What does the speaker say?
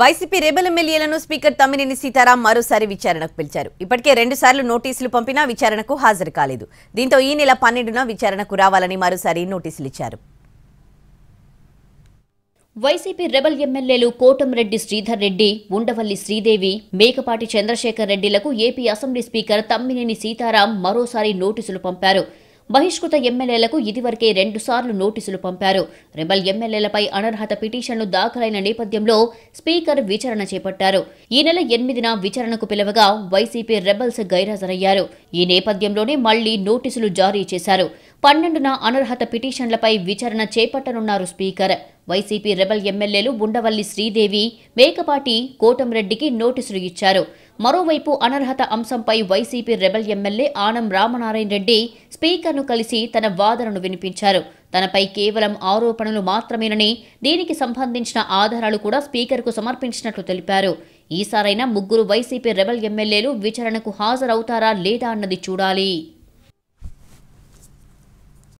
YCP rebel ఎమ్మెల్యేలను speaker Tammineni Seetharam మరోసారి విచారణకు పిలిచారు ఇప్పటికే రెండుసార్లు నోటీసులు పంపినా విచారణకు హాజరు కాలేదు దీంతో ఈ నెల పన్నెండున విచారణకు రావాలని మరోసారి నోటీసులు ఇచ్చారు వైసీపీ రెబల్ ఎమ్మెల్యేలు కోటంరెడ్డి శ్రీధర్ రెడ్డి ఉండవల్లి శ్రీదేవి మేకపాటి చంద్రశేఖర్ రెడ్డిలకు AP assembly speaker Tammineni Seetharam మరోసారి నోటీసులు పంపారు బహిష్కృత ఎమ్మెల్యేలకు ఇదివరకే రెండుసార్లు నోటీసులు పంపారు రెబల్ ఎమ్మెల్యేలపై అనర్హత పిటిషన్లు దాఖలైన నేపథ్యంలో స్పీకర్ విచారణ చేపట్టారు ఈ నెల ఎనిమిదిన విచారణకు పిలవగా వైసీపీ రెబల్స్ గైరాజరయ్యారు ఈ నేపథ్యంలోనే మళ్లీ నోటీసులు జారీ చేశారు పన్నెండున అనర్హత పిటిషన్లపై విచారణ చేపట్టనున్నారు స్పీకర్ వైసీపీ రెబల్ ఎమ్మెల్యేలు ఉండవల్లి శ్రీదేవి మేకపాటి కోటంరెడ్డికి నోటీసులు ఇచ్చారు మరోవైపు అనర్హత అంశంపై YCP rebel MLA Anam Ramanarayana Reddy స్పీకర్ను కలిసి తన వాదనను వినిపించారు తనపై కేవలం ఆరోపణలు మాత్రమేనని దీనికి సంబంధించిన ఆధారాలు కూడా స్పీకర్కు సమర్పించినట్లు తెలిపారు ఈసారైనా ముగ్గురు వైసీపీ రెబల్ ఎమ్మెల్యేలు విచారణకు హాజరవుతారా లేదా అన్నది చూడాలి